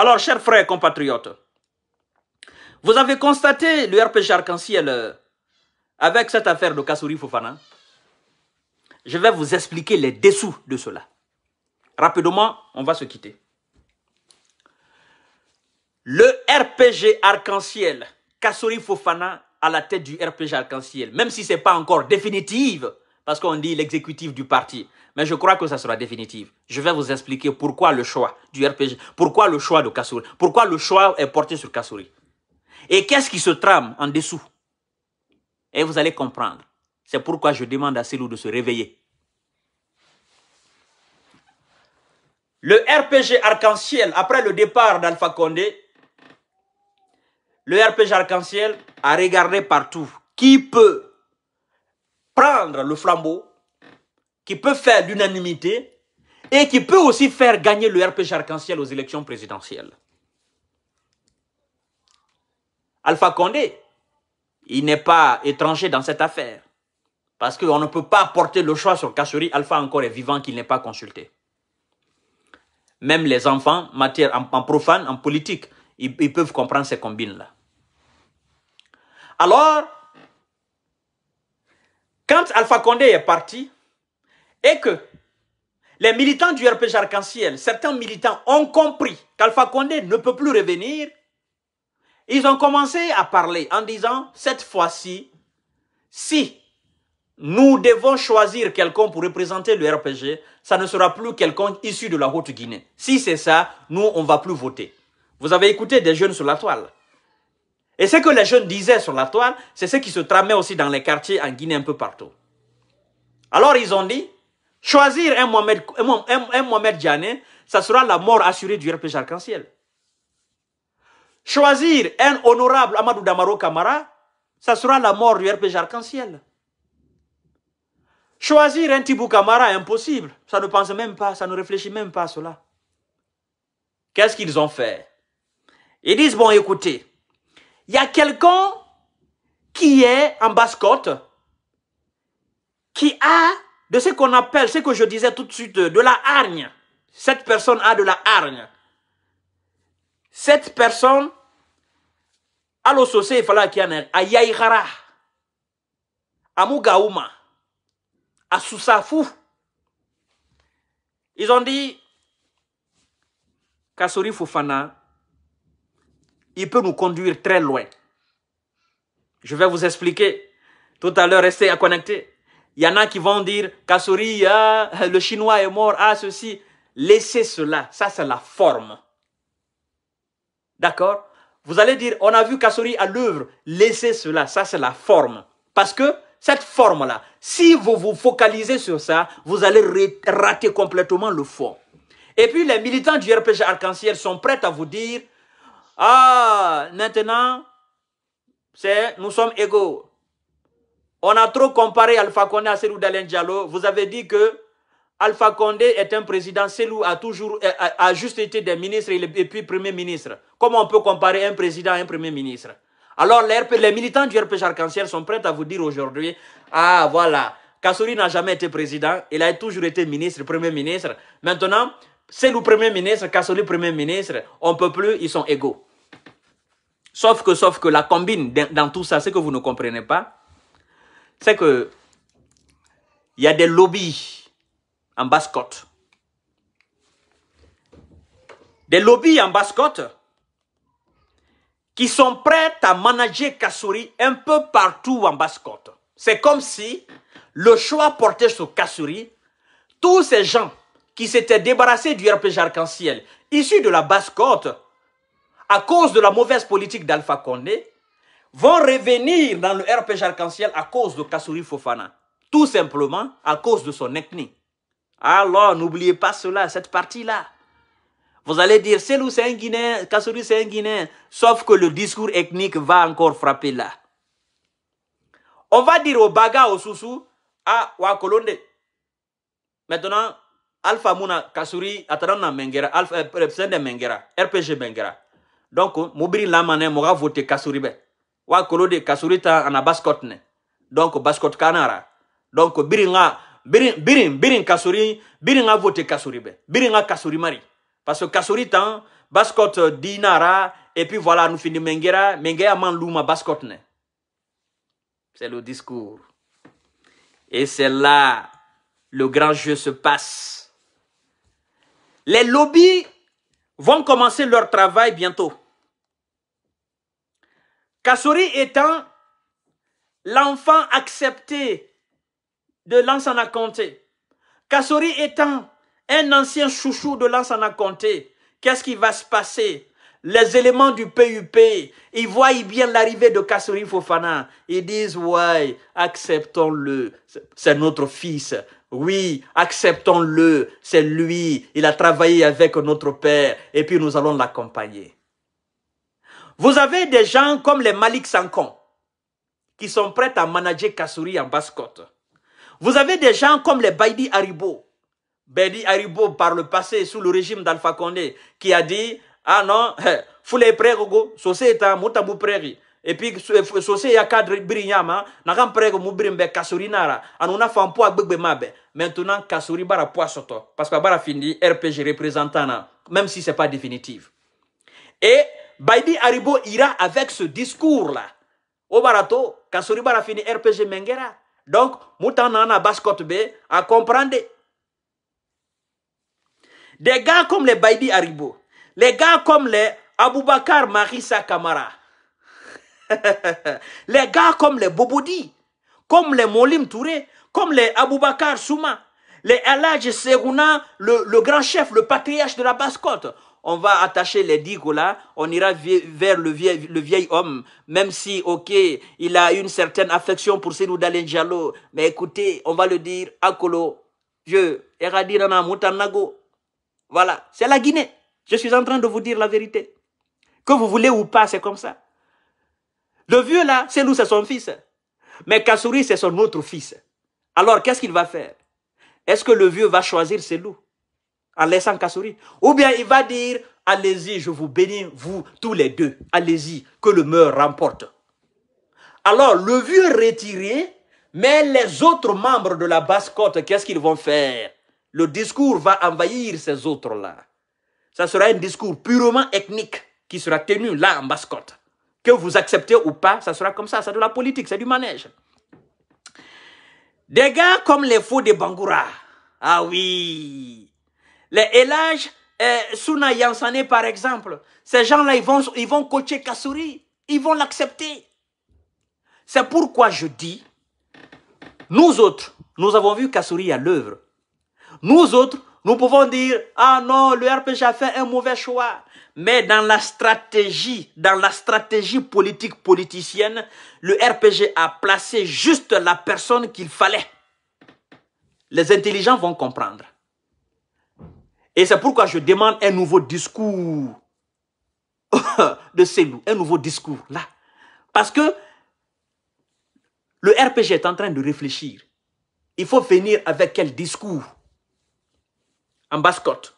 Alors, chers frères et compatriotes, vous avez constaté le RPG arc-en-ciel euh, avec cette affaire de Kassouri Fofana. Je vais vous expliquer les dessous de cela. Rapidement, on va se quitter. Le RPG arc-en-ciel, Kassouri Fofana à la tête du RPG arc-en-ciel, même si ce n'est pas encore définitive, parce qu'on dit l'exécutif du parti. Mais je crois que ça sera définitif. Je vais vous expliquer pourquoi le choix du RPG, pourquoi le choix de Kassouri, pourquoi le choix est porté sur Kassouri. Et qu'est-ce qui se trame en dessous Et vous allez comprendre. C'est pourquoi je demande à Selou de se réveiller. Le RPG arc-en-ciel, après le départ d'Alpha Condé, le RPG arc-en-ciel a regardé partout. Qui peut prendre le flambeau, qui peut faire l'unanimité et qui peut aussi faire gagner le RPG arc-en-ciel aux élections présidentielles. Alpha Condé, il n'est pas étranger dans cette affaire. Parce qu'on ne peut pas porter le choix sur Kassori. Alpha encore est vivant qu'il n'est pas consulté. Même les enfants, matière, en, profane, en politique, ils peuvent comprendre ces combines-là. Alors, quand Alpha Condé est parti et que les militants du RPG Arc-en-Ciel, certains militants ont compris qu'Alpha Condé ne peut plus revenir, ils ont commencé à parler en disant, cette fois-ci, si nous devons choisir quelqu'un pour représenter le RPG, ça ne sera plus quelqu'un issu de la Haute-Guinée. Si c'est ça, nous, on va plus voter. Vous avez écouté des jeunes sur la toile. Et ce que les jeunes disaient sur la toile, c'est ce qui se tramait aussi dans les quartiers en Guinée un peu partout. Alors ils ont dit, choisir un Mohamed, un, ça sera la mort assurée du RPG Arc-en-Ciel. Choisir un honorable Amadou Damaro Kamara, ça sera la mort du RPG Arc-en-Ciel. Choisir un Thibaut Kamara, impossible. Ça ne pense même pas, ça ne réfléchit même pas à cela. Qu'est-ce qu'ils ont fait Ils disent, bon, écoutez, il y a quelqu'un qui est en bascotte qui a de ce qu'on appelle, ce que je disais tout de suite, de la hargne. Cette personne a de la hargne. Cette personne, à l'ossosé, il fallait qu'il y ait à Yaïhara, à Mugaouma, à Ils ont dit, Kassori Fufana il peut nous conduire très loin. Je vais vous expliquer. Tout à l'heure, restez à connecter. Il y en a qui vont dire, Kassouri, le chinois est mort, ah, ceci. Laissez cela. Ça, c'est la forme. D'accord Vous allez dire, on a vu Kassouri à l'œuvre. Laissez cela. Ça, c'est la forme. Parce que cette forme-là, si vous vous focalisez sur ça, vous allez rater complètement le fond. Et puis, les militants du RPG Arc-en-Ciel sont prêts à vous dire, ah, maintenant, c'est, nous sommes égaux. On a trop comparé Alpha Condé à Selou Dalen Diallo. Vous avez dit que Alpha Condé est un président, Selou a toujours, euh, juste été des ministres et puis premier ministre. Comment on peut comparer un président à un premier ministre Alors les, militants du RPG arc en sont prêts à vous dire aujourd'hui, ah voilà, Kassouri n'a jamais été président, il a toujours été ministre, premier ministre. Maintenant, c'est le premier ministre, Kassouri, premier ministre, on ne peut plus, ils sont égaux. Sauf que, sauf que la combine dans, tout ça, ce que vous ne comprenez pas, c'est que il y a des lobbies en basse-côte. Des lobbies en basse-côte qui sont prêts à manager Kassouri un peu partout en basse-côte. C'est comme si le choix portait sur Kassouri, tous ces gens qui s'était débarrassé du RPG Arc-en-Ciel, issus de la basse-côte, à cause de la mauvaise politique d'Alpha Condé, vont revenir dans le RPG Arc-en-Ciel à cause de Kassouri Fofana. Tout simplement à cause de son ethnie. Alors, n'oubliez pas cela, cette partie-là. Vous allez dire, c'est lou, c'est un Guinéen, Kassouri c'est un Guinéen. Sauf que le discours ethnique va encore frapper là. On va dire au Baga, au Soussou, à Wakolonde. Maintenant, alpha Muna kasuri Atarana alpha eh, Sende Mengera, rpg Mengera. donc Moubiri lamanɛ mɔgɔ vote kasuri wa kolode de kasuri ta ana donc Baskot Kanara. donc biringa Birin Birin Birin kasuri Biringa a vote kasuri kasuri mari parce que kasuri tan dinara et puis voilà nous fini mengera mengera Manluma ma c'est le discours et c'est là le grand jeu se passe les lobbies vont commencer leur travail bientôt. Kassori étant l'enfant accepté de Lansana Conté. Kassori étant un ancien chouchou de Lansana Conté. Qu'est-ce qui va se passer les éléments du PUP, ils voient bien l'arrivée de Kassori Fofana. Ils disent, ouais, acceptons-le, c'est notre fils, oui, acceptons-le. C'est lui. Il a travaillé avec notre Père et puis nous allons l'accompagner. Vous avez des gens comme les Malik Sankon qui sont prêts à manager Kassouri en basse-côte. Vous avez des gens comme les Baidi Haribo. Baidi Haribo, par le passé, sous le régime d'Alpha Condé, qui a dit, ah non, Foulé mot à Moutabu Prairie et puis sose ya cadre n'a nyama prego mu biri kasuri ben, nara anu na fa mpo mabe maintenant kasuri bara po parce que bara fini rpg représentant hein. même si c'est pas définitif et Baidi Aribo ira avec ce discours là o bara to kasuri bara fini rpg mengera donc mutanana baskote à comprendre des gars comme les Baidi Aribo les gars comme les Aboubakar Marissa Kamara les gars comme les Bobodi, comme les Molim Touré, comme les Aboubakar Souma, les Alaj Serouna, le, le, grand chef, le patriarche de la basse-côte. On va attacher les digo là, on ira vers le vieil, le vieil homme, même si, ok, il a une certaine affection pour Sidou Dalen Mais écoutez, on va le dire, Akolo, Dieu, Eradirana Mutanago. Voilà, c'est la Guinée. Je suis en train de vous dire la vérité. Que vous voulez ou pas, c'est comme ça. Le vieux là, c'est nous, c'est son fils. Mais Kassouri, c'est son autre fils. Alors, qu'est-ce qu'il va faire Est-ce que le vieux va choisir loups en laissant Kassouri Ou bien il va dire, allez-y, je vous bénis, vous, tous les deux. Allez-y, que le meurtre remporte. Alors, le vieux retiré, mais les autres membres de la basse côte, qu'est-ce qu'ils vont faire Le discours va envahir ces autres-là. Ça sera un discours purement ethnique qui sera tenu là en basse côte. Que vous acceptez ou pas, ça sera comme ça. C'est de la politique, c'est du manège. Des gars comme les faux de Bangoura. Ah oui. Les élages, eh, Suna Yansane par exemple. Ces gens-là, ils vont, ils vont coacher Kassouri. Ils vont l'accepter. C'est pourquoi je dis, nous autres, nous avons vu Kassouri à l'œuvre. Nous autres, nous pouvons dire, ah non, le RPG a fait un mauvais choix. Mais dans la stratégie, dans la stratégie politique politicienne, le RPG a placé juste la personne qu'il fallait. Les intelligents vont comprendre. Et c'est pourquoi je demande un nouveau discours de loups, un nouveau discours là. Parce que le RPG est en train de réfléchir. Il faut venir avec quel discours en basse-côte.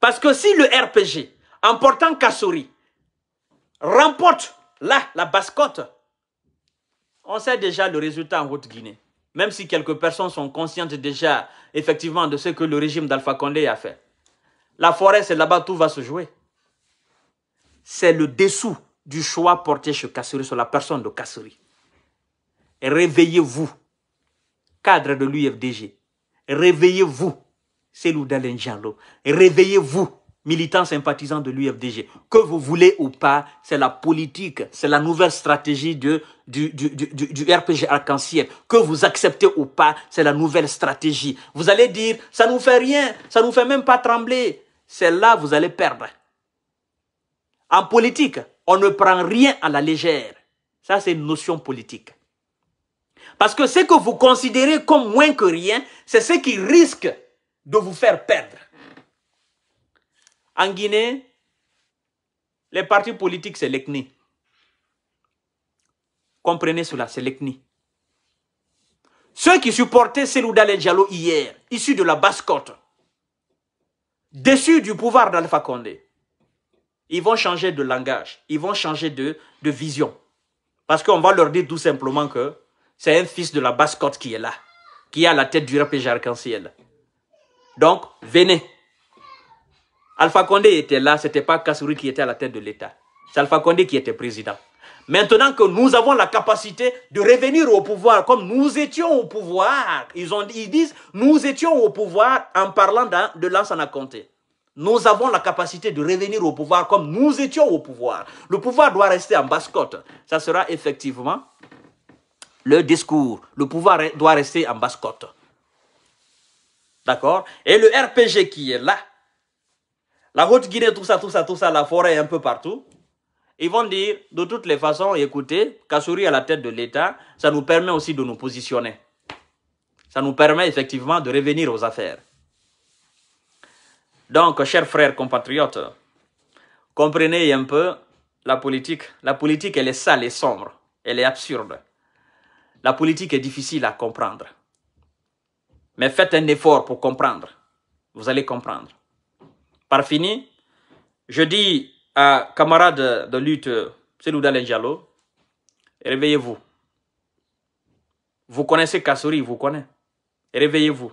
Parce que si le RPG, en portant Kassouri, remporte là, la basse-côte, on sait déjà le résultat en Haute-Guinée. Même si quelques personnes sont conscientes déjà, effectivement, de ce que le régime d'Alpha Condé a fait. La forêt, c'est là-bas tout va se jouer. C'est le dessous du choix porté chez Kassouri, sur la personne de Kassouri. Réveillez-vous, cadre de l'UFDG. Réveillez-vous. C'est Dalen Réveillez-vous, militants sympathisants de l'UFDG. Que vous voulez ou pas, c'est la politique, c'est la nouvelle stratégie de, du, RPG arc-en-ciel. Que vous acceptez ou pas, c'est la nouvelle stratégie. Vous allez dire, ça nous fait rien, ça nous fait même pas trembler. C'est là vous allez perdre. En politique, on ne prend rien à la légère. Ça, c'est une notion politique. Parce que ce que vous considérez comme moins que rien, c'est ce qui risque de vous faire perdre. En Guinée, les partis politiques, c'est l'ECNI. Comprenez cela, c'est l'ECNI. Ceux qui supportaient Selouda Diallo hier, issus de la basse-côte, déçus du pouvoir d'Alpha Condé, ils vont changer de langage, ils vont changer de, de vision. Parce qu'on va leur dire tout simplement que c'est un fils de la basse-côte qui est là, qui a la tête du RPG arc-en-ciel. Donc, venez. Alpha Condé était là, ce n'était pas Kassouri qui était à la tête de l'État. C'est Alpha Condé qui était président. Maintenant que nous avons la capacité de revenir au pouvoir, comme nous étions au pouvoir, ils, ont, ils disent nous étions au pouvoir en parlant de, de l'ancien Nous avons la capacité de revenir au pouvoir comme nous étions au pouvoir. Le pouvoir doit rester en bascotte côte Ça sera effectivement le discours. Le pouvoir doit rester en basse D'accord Et le RPG qui est là, la Haute-Guinée, tout ça, tout ça, tout ça, la forêt un peu partout, ils vont dire, de toutes les façons, écoutez, Kassouri à la tête de l'État, ça nous permet aussi de nous positionner. Ça nous permet effectivement de revenir aux affaires. Donc, chers frères compatriotes, comprenez un peu la politique. La politique, elle est sale et sombre. Elle est absurde. La politique est difficile à comprendre. Mais faites un effort pour comprendre. Vous allez comprendre. Par fini, je dis à camarades de lutte, l'Oudal jalo réveillez-vous. Vous connaissez Kassouri, vous connaissez. Réveillez-vous.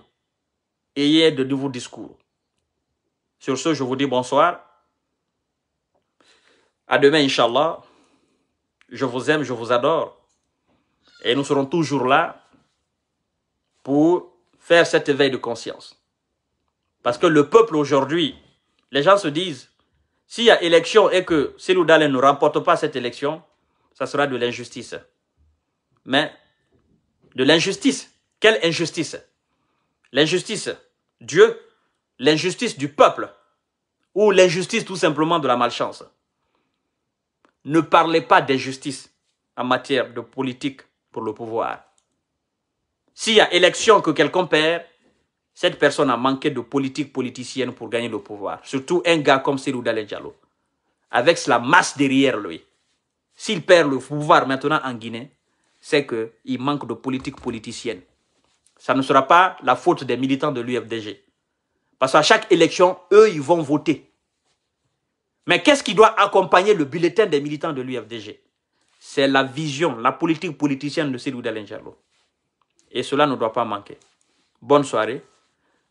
Ayez de nouveaux discours. Sur ce, je vous dis bonsoir. À demain, Inch'Allah. Je vous aime, je vous adore. Et nous serons toujours là pour faire cet éveil de conscience. Parce que le peuple aujourd'hui, les gens se disent, s'il y a élection et que Selou ne remporte pas cette élection, ça sera de l'injustice. Mais de l'injustice, quelle injustice L'injustice Dieu, l'injustice du peuple ou l'injustice tout simplement de la malchance. Ne parlez pas d'injustice en matière de politique pour le pouvoir. S'il y a élection que quelqu'un perd, cette personne a manqué de politique politicienne pour gagner le pouvoir. Surtout un gars comme Cyril Diallo, avec la masse derrière lui. S'il perd le pouvoir maintenant en Guinée, c'est qu'il manque de politique politicienne. Ça ne sera pas la faute des militants de l'UFDG. Parce qu'à chaque élection, eux, ils vont voter. Mais qu'est-ce qui doit accompagner le bulletin des militants de l'UFDG C'est la vision, la politique politicienne de Cyril Diallo. Et cela ne doit pas manquer. Bonne soirée.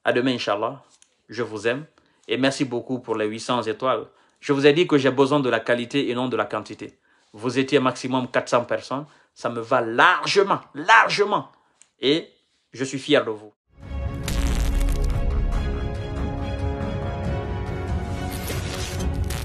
À demain, Inch'Allah. Je vous aime. Et merci beaucoup pour les 800 étoiles. Je vous ai dit que j'ai besoin de la qualité et non de la quantité. Vous étiez maximum 400 personnes. Ça me va largement, largement. Et je suis fier de vous.